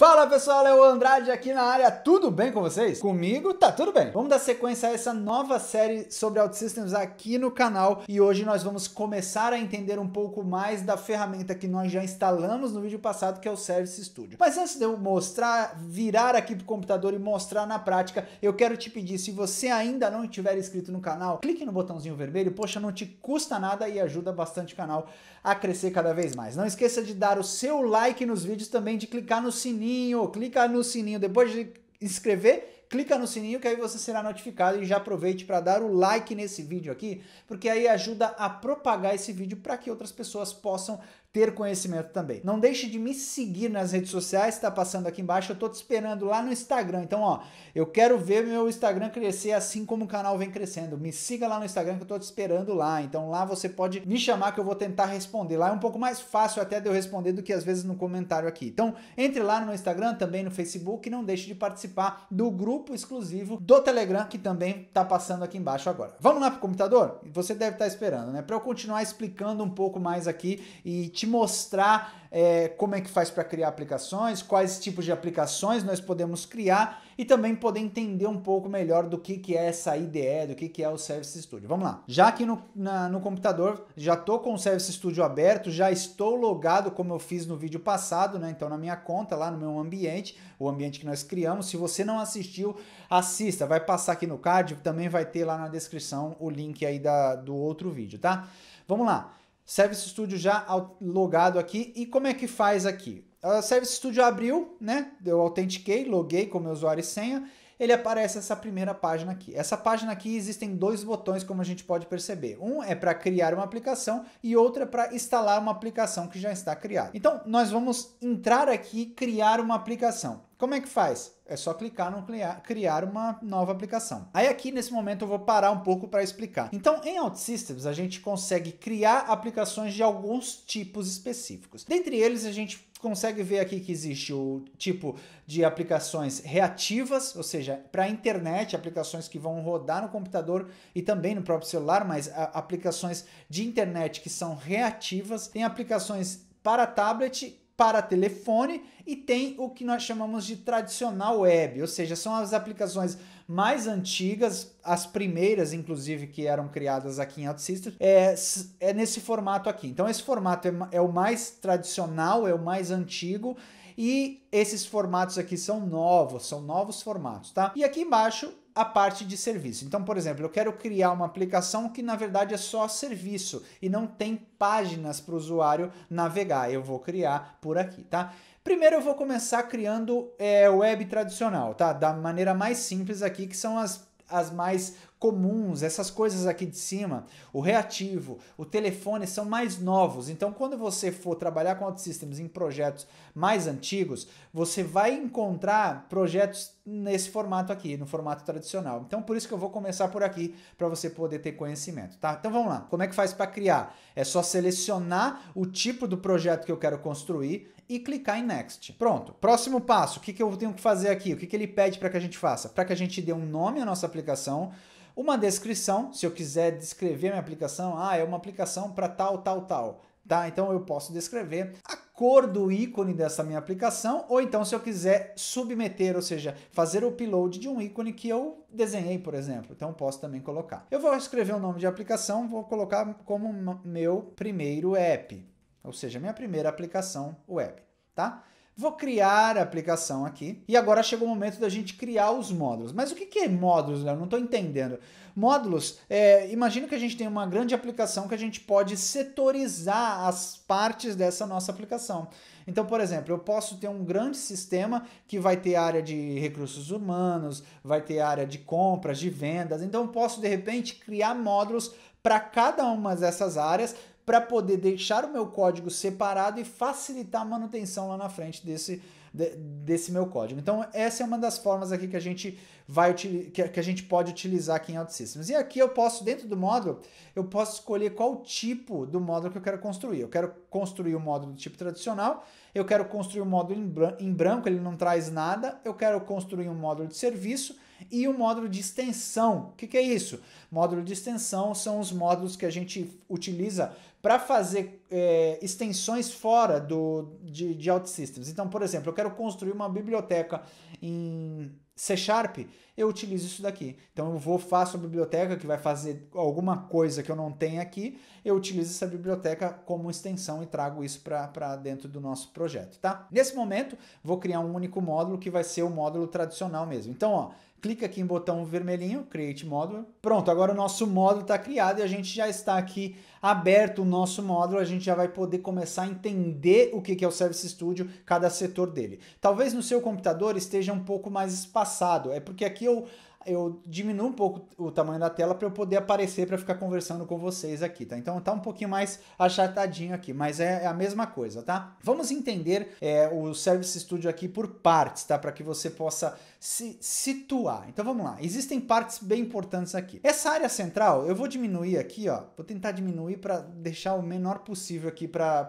Fala pessoal, é o Andrade aqui na área, tudo bem com vocês? Comigo tá tudo bem. Vamos dar sequência a essa nova série sobre OutSystems aqui no canal e hoje nós vamos começar a entender um pouco mais da ferramenta que nós já instalamos no vídeo passado, que é o Service Studio. Mas antes de eu mostrar, virar aqui pro computador e mostrar na prática, eu quero te pedir, se você ainda não estiver inscrito no canal, clique no botãozinho vermelho, poxa, não te custa nada e ajuda bastante o canal a crescer cada vez mais. Não esqueça de dar o seu like nos vídeos também, de clicar no sininho sininho, clica no sininho depois de inscrever, clica no sininho que aí você será notificado e já aproveite para dar o like nesse vídeo aqui, porque aí ajuda a propagar esse vídeo para que outras pessoas possam ter conhecimento também. Não deixe de me seguir nas redes sociais, está passando aqui embaixo, eu tô te esperando lá no Instagram. Então, ó, eu quero ver meu Instagram crescer assim como o canal vem crescendo. Me siga lá no Instagram que eu tô te esperando lá. Então, lá você pode me chamar que eu vou tentar responder. Lá é um pouco mais fácil até de eu responder do que às vezes no comentário aqui. Então, entre lá no Instagram, também no Facebook, e não deixe de participar do grupo exclusivo do Telegram que também está passando aqui embaixo agora. Vamos lá pro computador? Você deve estar tá esperando, né? Para eu continuar explicando um pouco mais aqui e te mostrar é, como é que faz para criar aplicações, quais tipos de aplicações nós podemos criar e também poder entender um pouco melhor do que, que é essa IDE, do que, que é o Service Studio. Vamos lá. Já aqui no, na, no computador, já estou com o Service Studio aberto, já estou logado como eu fiz no vídeo passado, né? Então na minha conta, lá no meu ambiente, o ambiente que nós criamos. Se você não assistiu, assista. Vai passar aqui no card, também vai ter lá na descrição o link aí da, do outro vídeo, tá? Vamos lá. Service Studio já logado aqui. E como é que faz aqui? A Service Studio abriu, né? Eu autentiquei, loguei com meu usuário e senha. Ele aparece essa primeira página aqui. Essa página aqui existem dois botões, como a gente pode perceber. Um é para criar uma aplicação e outro é para instalar uma aplicação que já está criada. Então, nós vamos entrar aqui e criar uma aplicação. Como é que faz? É só clicar no criar, uma nova aplicação. Aí aqui nesse momento eu vou parar um pouco para explicar. Então em OutSystems a gente consegue criar aplicações de alguns tipos específicos. Dentre eles a gente consegue ver aqui que existe o tipo de aplicações reativas, ou seja, para a internet, aplicações que vão rodar no computador e também no próprio celular, mas ah, aplicações de internet que são reativas, tem aplicações para tablet para telefone e tem o que nós chamamos de tradicional web, ou seja, são as aplicações mais antigas, as primeiras, inclusive, que eram criadas aqui em OutSystem, é, é nesse formato aqui. Então, esse formato é, é o mais tradicional, é o mais antigo, e esses formatos aqui são novos, são novos formatos, tá? E aqui embaixo a parte de serviço. Então, por exemplo, eu quero criar uma aplicação que na verdade é só serviço e não tem páginas para o usuário navegar. Eu vou criar por aqui, tá? Primeiro eu vou começar criando é, web tradicional, tá? Da maneira mais simples aqui, que são as as mais comuns, essas coisas aqui de cima, o reativo, o telefone são mais novos. Então, quando você for trabalhar com sistemas em projetos mais antigos, você vai encontrar projetos nesse formato aqui, no formato tradicional. Então, por isso que eu vou começar por aqui para você poder ter conhecimento, tá? Então, vamos lá. Como é que faz para criar? É só selecionar o tipo do projeto que eu quero construir e clicar em Next. Pronto. Próximo passo, o que, que eu tenho que fazer aqui? O que, que ele pede para que a gente faça? Para que a gente dê um nome à nossa aplicação, uma descrição, se eu quiser descrever minha aplicação, ah, é uma aplicação para tal, tal, tal. Tá? Então eu posso descrever a cor do ícone dessa minha aplicação, ou então se eu quiser submeter, ou seja, fazer o upload de um ícone que eu desenhei, por exemplo. Então posso também colocar. Eu vou escrever o nome de aplicação, vou colocar como meu primeiro app, ou seja, minha primeira aplicação web, tá? Vou criar a aplicação aqui. E agora chegou o momento da gente criar os módulos. Mas o que, que é módulos, Léo? Não estou entendendo. Módulos, é, imagino que a gente tem uma grande aplicação que a gente pode setorizar as partes dessa nossa aplicação. Então, por exemplo, eu posso ter um grande sistema que vai ter área de recursos humanos, vai ter área de compras, de vendas. Então, eu posso, de repente, criar módulos para cada uma dessas áreas para poder deixar o meu código separado e facilitar a manutenção lá na frente desse, de, desse meu código. Então, essa é uma das formas aqui que a gente vai que a, que a gente pode utilizar aqui em OutSystems. E aqui eu posso, dentro do módulo, eu posso escolher qual tipo do módulo que eu quero construir. Eu quero construir o um módulo do tipo tradicional, eu quero construir um módulo em branco, ele não traz nada, eu quero construir um módulo de serviço e o módulo de extensão. O que, que, é isso? Módulo de extensão são os módulos que a gente utiliza para fazer é, extensões fora do, de, de OutSystems. Então, por exemplo, eu quero construir uma biblioteca em C Sharp eu utilizo isso daqui. Então eu vou, faço a biblioteca que vai fazer alguma coisa que eu não tenho aqui, eu utilizo essa biblioteca como extensão e trago isso para dentro do nosso projeto, tá? Nesse momento, vou criar um único módulo que vai ser o módulo tradicional mesmo. Então, ó, clica aqui em botão vermelhinho, Create Módulo. Pronto, agora o nosso módulo está criado e a gente já está aqui aberto o nosso módulo, a gente já vai poder começar a entender o que é o Service Studio, cada setor dele. Talvez no seu computador esteja um pouco mais espaçado, é porque aqui eu eu diminuo um pouco o tamanho da tela para eu poder aparecer para ficar conversando com vocês aqui, tá? Então tá um pouquinho mais achatadinho aqui, mas é, é a mesma coisa, tá? Vamos entender é, o Service Studio aqui por partes, tá? Para que você possa se situar. Então vamos lá. Existem partes bem importantes aqui. Essa área central eu vou diminuir aqui, ó. Vou tentar diminuir para deixar o menor possível aqui para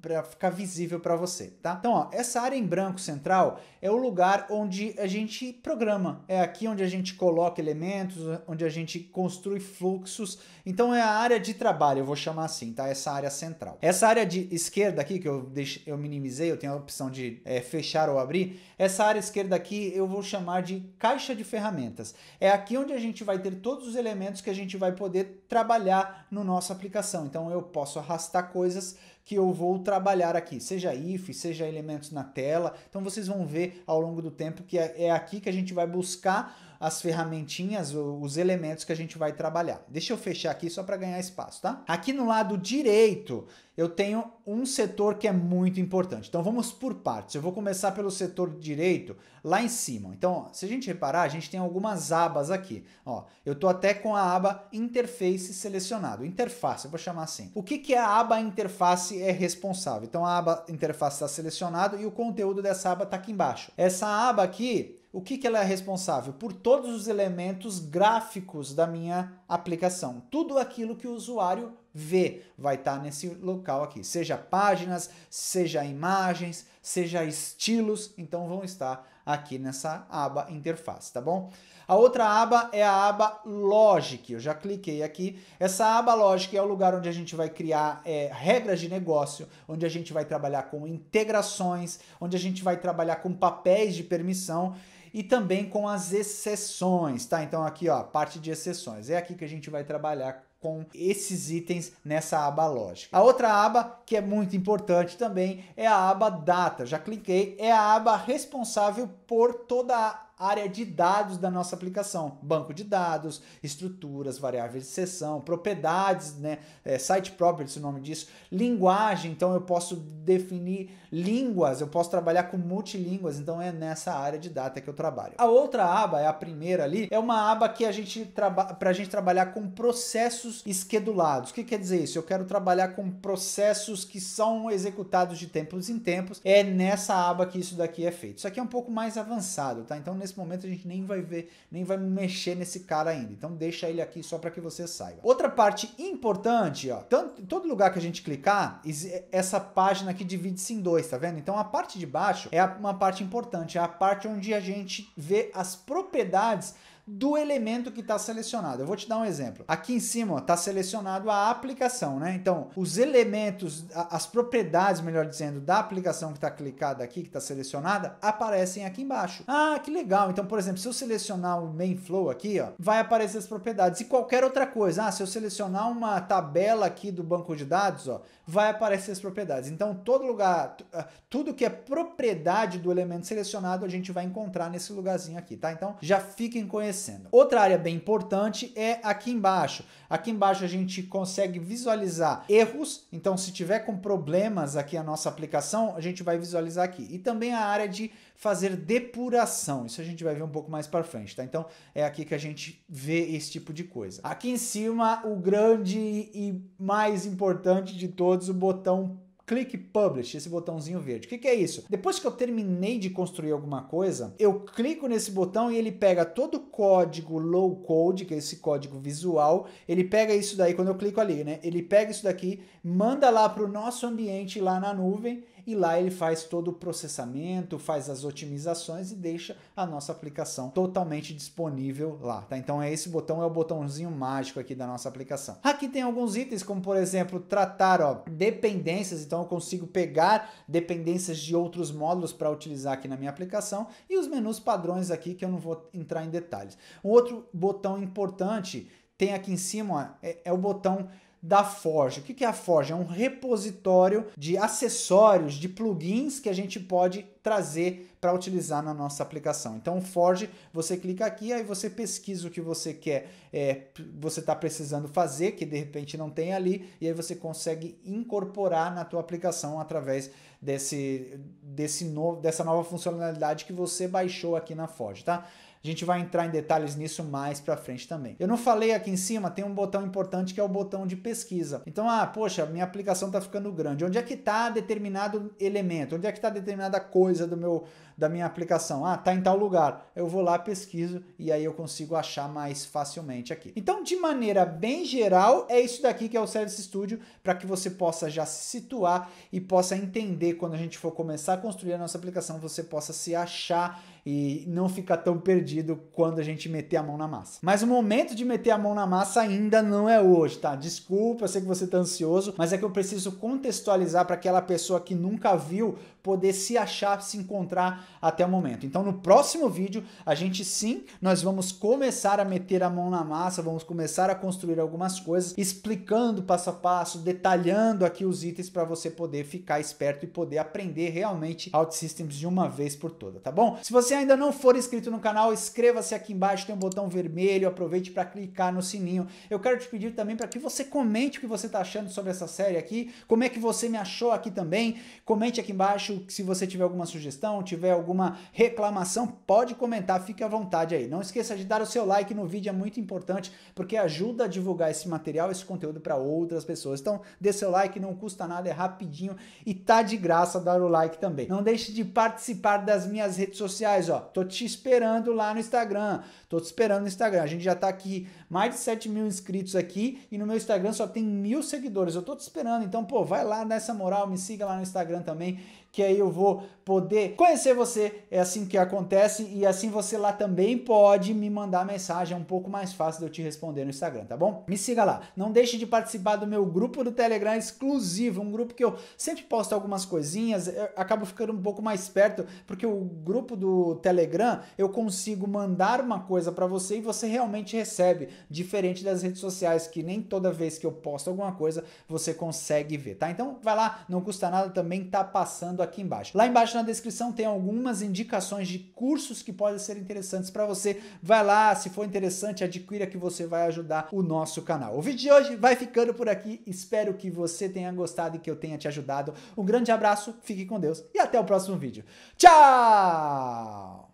para ficar visível para você, tá? Então, ó, essa área em branco central é o lugar onde a gente programa, é aqui onde a gente coloca elementos, onde a gente construi fluxos. Então é a área de trabalho, eu vou chamar assim, tá? Essa área central. Essa área de esquerda aqui que eu eu minimizei, eu tenho a opção de é, fechar ou abrir. Essa área esquerda aqui eu vou chamar de caixa de ferramentas. É aqui onde a gente vai ter todos os elementos que a gente vai poder trabalhar no nosso aplicação. Então eu posso arrastar coisas que eu vou trabalhar aqui, seja if, seja elementos na tela. Então vocês vão ver ao longo do tempo que é, é aqui que a gente vai buscar as ferramentinhas, os elementos que a gente vai trabalhar. Deixa eu fechar aqui só para ganhar espaço, tá? Aqui no lado direito, eu tenho um setor que é muito importante. Então vamos por partes. Eu vou começar pelo setor direito, lá em cima. Então, ó, se a gente reparar, a gente tem algumas abas aqui. Ó, eu tô até com a aba interface selecionado, interface, eu vou chamar assim. O que que é a aba interface é responsável? Então a aba interface está selecionado e o conteúdo dessa aba está aqui embaixo. Essa aba aqui, o que, que ela é responsável? Por todos os elementos gráficos da minha aplicação. Tudo aquilo que o usuário vê vai estar tá nesse local aqui. Seja páginas, seja imagens, seja estilos, então vão estar aqui nessa aba interface, tá bom? A outra aba é a aba Logic, eu já cliquei aqui. Essa aba Logic é o lugar onde a gente vai criar é, regras de negócio, onde a gente vai trabalhar com integrações, onde a gente vai trabalhar com papéis de permissão e também com as exceções, tá? Então aqui, ó, parte de exceções. É aqui que a gente vai trabalhar com esses itens nessa aba lógica. A outra aba que é muito importante também é a aba data. Já cliquei, é a aba responsável por toda a área de dados da nossa aplicação, banco de dados, estruturas, variáveis de sessão, propriedades, né, é, site properties, o nome disso, linguagem, então eu posso definir línguas, eu posso trabalhar com multilínguas, então é nessa área de data que eu trabalho. A outra aba, é a primeira ali, é uma aba que a gente trabalha para a gente trabalhar com processos esquedulados. O que quer dizer isso? Eu quero trabalhar com processos que são executados de tempos em tempos. É nessa aba que isso daqui é feito. Isso aqui é um pouco mais avançado, tá? Então nesse nesse momento a gente nem vai ver, nem vai mexer nesse cara ainda. Então deixa ele aqui só para que você saiba. Outra parte importante, ó, tanto, todo lugar que a gente clicar, é, essa página aqui divide-se em dois, tá vendo? Então a parte de baixo é uma parte importante, é a parte onde a gente vê as propriedades do elemento que está selecionado. Eu vou te dar um exemplo. Aqui em cima está selecionado a aplicação, né? Então, os elementos, as propriedades, melhor dizendo, da aplicação que está clicada aqui, que está selecionada, aparecem aqui embaixo. Ah, que legal. Então, por exemplo, se eu selecionar o main flow aqui, ó, vai aparecer as propriedades. E qualquer outra coisa, ah, se eu selecionar uma tabela aqui do banco de dados, ó, vai aparecer as propriedades. Então, todo lugar, ah, tudo que é propriedade do elemento selecionado, a gente vai encontrar nesse lugarzinho aqui, tá? Então, já fiquem conhecidos fornecendo. Outra área bem importante é aqui embaixo. Aqui embaixo a gente consegue visualizar erros, então se tiver com problemas aqui a nossa aplicação, a gente vai visualizar aqui. E também a área de fazer depuração, isso a gente vai ver um pouco mais para frente, tá? Então é aqui que a gente vê esse tipo de coisa. Aqui em cima, o grande e mais importante de todos, o botão clique Publish, esse botãozinho verde. O que, que é isso? Depois que eu terminei de construir alguma coisa, eu clico nesse botão e ele pega todo o código low code, que é esse código visual, ele pega isso daí, quando eu clico ali, né? Ele pega isso daqui, manda lá para o nosso ambiente lá na nuvem e lá ele faz todo o processamento, faz as otimizações e deixa a nossa aplicação totalmente disponível lá, tá? Então é esse botão é o botãozinho mágico aqui da nossa aplicação. Aqui tem alguns itens, como por exemplo, tratar, ó, dependências, então eu consigo pegar dependências de outros módulos para utilizar aqui na minha aplicação e os menus padrões aqui que eu não vou entrar em detalhes. Um outro botão importante tem aqui em cima ó, é, é o botão da Forge. O que é a Forge? É um repositório de acessórios, de plugins que a gente pode trazer para utilizar na nossa aplicação. Então, o Forge, você clica aqui, aí você pesquisa o que você quer, é, você está precisando fazer, que de repente não tem ali, e aí você consegue incorporar na tua aplicação através desse, desse novo, dessa nova funcionalidade que você baixou aqui na Forge, tá? A gente vai entrar em detalhes nisso mais para frente também. Eu não falei aqui em cima, tem um botão importante que é o botão de pesquisa. Então, ah, poxa, minha aplicação está ficando grande. Onde é que está determinado elemento? Onde é que está determinada coisa do meu da minha aplicação? Ah, tá em tal lugar. Eu vou lá, pesquiso e aí eu consigo achar mais facilmente aqui. Então, de maneira bem geral, é isso daqui que é o Service Studio para que você possa já se situar e possa entender quando a gente for começar a construir a nossa aplicação, você possa se achar e não ficar tão perdido quando a gente meter a mão na massa. Mas o momento de meter a mão na massa ainda não é hoje, tá? Desculpa, eu sei que você tá ansioso, mas é que eu preciso contextualizar para aquela pessoa que nunca viu poder se achar, se encontrar até o momento. Então, no próximo vídeo, a gente sim, nós vamos começar a meter a mão na massa, vamos começar a construir algumas coisas, explicando passo a passo, detalhando aqui os itens para você poder ficar esperto e poder aprender realmente OutSystems de uma vez por toda, tá bom? Se você você ainda não for inscrito no canal, inscreva-se aqui embaixo, tem um botão vermelho, aproveite para clicar no sininho. Eu quero te pedir também para que você comente o que você está achando sobre essa série aqui, como é que você me achou aqui também. Comente aqui embaixo se você tiver alguma sugestão, tiver alguma reclamação, pode comentar, fique à vontade aí. Não esqueça de dar o seu like no vídeo, é muito importante, porque ajuda a divulgar esse material, esse conteúdo para outras pessoas. Então, dê seu like, não custa nada, é rapidinho e tá de graça dar o like também. Não deixe de participar das minhas redes sociais sociais, ó. Tô te esperando lá no Instagram. Tô te esperando no Instagram. A gente já tá aqui, mais de 7 mil inscritos aqui, e no meu Instagram só tem mil seguidores. Eu tô te esperando. Então, pô, vai lá nessa moral, me siga lá no Instagram também que aí eu vou poder conhecer você. É assim que acontece e assim você lá também pode me mandar mensagem, é um pouco mais fácil de eu te responder no Instagram, tá bom? Me siga lá. Não deixe de participar do meu grupo do Telegram exclusivo, um grupo que eu sempre posto algumas coisinhas, eu acabo ficando um pouco mais perto, porque o grupo do Telegram eu consigo mandar uma coisa para você e você realmente recebe, diferente das redes sociais que nem toda vez que eu posto alguma coisa você consegue ver, tá? Então vai lá, não custa nada também tá passando aqui embaixo. Lá embaixo na descrição tem algumas indicações de cursos que podem ser interessantes para você. Vai lá, se for interessante, adquira que você vai ajudar o nosso canal. O vídeo de hoje vai ficando por aqui. Espero que você tenha gostado e que eu tenha te ajudado. Um grande abraço, fique com Deus e até o próximo vídeo. Tchau!